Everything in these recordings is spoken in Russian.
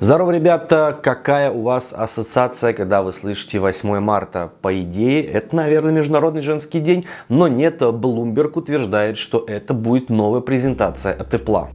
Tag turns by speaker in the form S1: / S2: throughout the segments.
S1: Здорово, ребята! Какая у вас ассоциация, когда вы слышите 8 марта? По идее, это, наверное, Международный женский день, но нет, Bloomberg утверждает, что это будет новая презентация от Apple.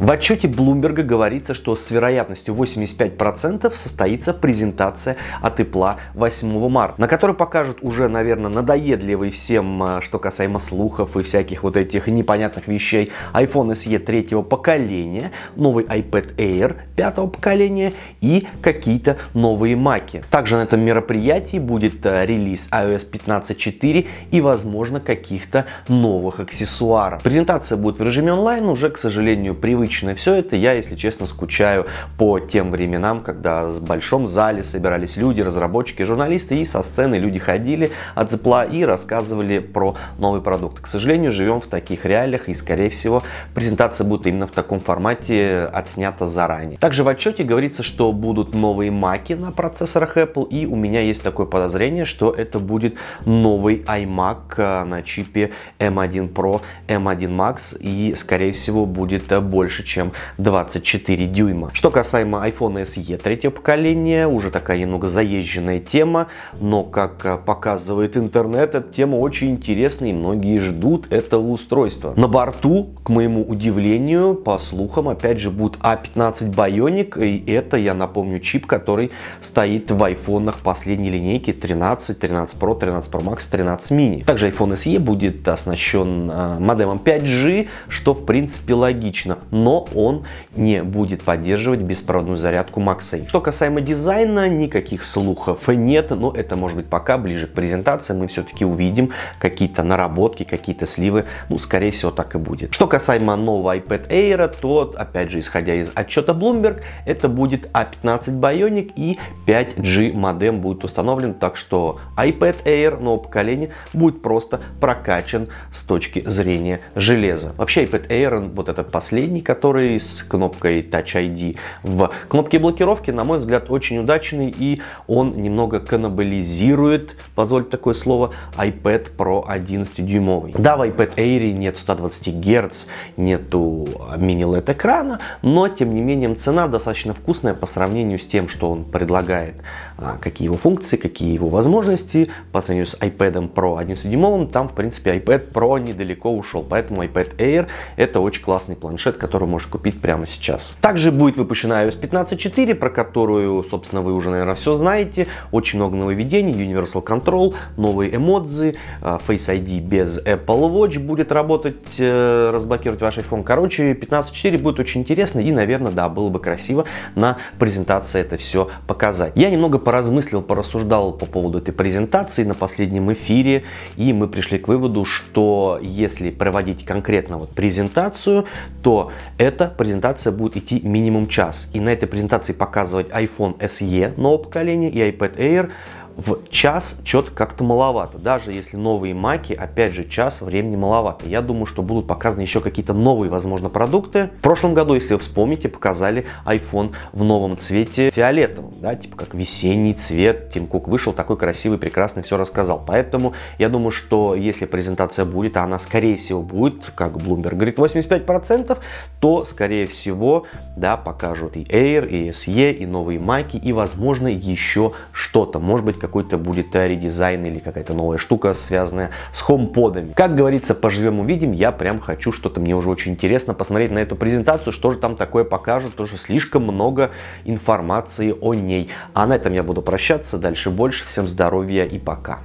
S1: В отчете Блумберга говорится, что с вероятностью 85% состоится презентация от Apple 8 марта, на которой покажут уже, наверное, надоедливый всем, а, что касаемо слухов и всяких вот этих непонятных вещей, iPhone SE третьего поколения, новый iPad Air пятого поколения и какие-то новые маки. Также на этом мероприятии будет а, релиз iOS 15.4 и, возможно, каких-то новых аксессуаров. Презентация будет в режиме онлайн, уже, к сожалению, привычно рыночные. Все это я, если честно, скучаю по тем временам, когда в большом зале собирались люди, разработчики, журналисты и со сцены люди ходили от запла и рассказывали про новый продукт. К сожалению, живем в таких реалиях и, скорее всего, презентация будет именно в таком формате э, отснята заранее. Также в отчете говорится, что будут новые маки на процессорах Apple и у меня есть такое подозрение, что это будет новый iMac э, на чипе M1 Pro, M1 Max и, скорее всего, будет э, больше больше, чем 24 дюйма. Что касаемо iPhone SE третьего поколения, уже такая немного заезженная тема, но как э, показывает интернет, эта тема очень интересная и многие ждут этого устройства. На борту, к моему удивлению, по слухам, опять же будет A15 а Bionic, и это, я напомню, чип, который стоит в айфонах последней линейки 13, 13 Pro, 13 Pro Max, 13 Mini. Также iPhone SE будет оснащен э, модемом 5G, что в принципе логично, но но он не будет поддерживать беспроводную зарядку MagSafe. Что касаемо дизайна, никаких слухов нет, но это может быть пока ближе к презентации мы все-таки увидим какие-то наработки, какие-то сливы, ну скорее всего так и будет. Что касаемо нового iPad Air, то опять же исходя из отчета Bloomberg, это будет A15 а Bionic и 5G модем будет установлен, так что iPad Air нового поколения будет просто прокачан с точки зрения железа. Вообще iPad Air, вот этот последний, который который с кнопкой Touch ID. В кнопке блокировки, на мой взгляд, очень удачный и он немного каннабализирует, позвольте такое слово, iPad Pro 11 дюймовый. Да, в iPad Air нет 120 Гц, нету мини LED экрана, но тем не менее цена достаточно вкусная по сравнению с тем, что он предлагает, а, какие его функции, какие его возможности. По сравнению с iPad Pro 11 дюймовым, там в принципе iPad Pro недалеко ушел, поэтому iPad Air это очень классный планшет, которым можешь купить прямо сейчас. Также будет выпущена iOS 15.4, про которую, собственно, вы уже, наверное, все знаете. Очень много нововведений, Universal Control, новые эмодзи, а, Face ID без Apple Watch будет работать, э, разблокировать ваш iPhone. Короче, 15.4 будет очень интересно и, наверное, да, было бы красиво на презентации это все показать. Я немного поразмыслил, порассуждал по поводу этой презентации на последнем эфире, и мы пришли к выводу, что если проводить конкретно вот презентацию, то эта презентация будет идти минимум час. И на этой презентации показывать iPhone SE нового поколения и iPad Air в час что-то как-то маловато. Даже если новые маки, опять же, час времени маловато. Я думаю, что будут показаны еще какие-то новые, возможно, продукты. В прошлом году, если вы вспомните, показали iPhone в новом цвете фиолетовом, да, типа как весенний цвет. Тим Кук вышел такой красивый, прекрасный, все рассказал. Поэтому я думаю, что если презентация будет, а она, скорее всего, будет, как Bloomberg говорит, 85%, то, скорее всего, да, покажут и Air, и SE, и новые маки, и, возможно, еще что-то. Может быть, как какой-то будет э, редизайн или какая-то новая штука, связанная с HomePod. Как говорится, поживем увидим, я прям хочу что-то, мне уже очень интересно посмотреть на эту презентацию, что же там такое покажут, потому что слишком много информации о ней. А на этом я буду прощаться, дальше больше, всем здоровья и пока.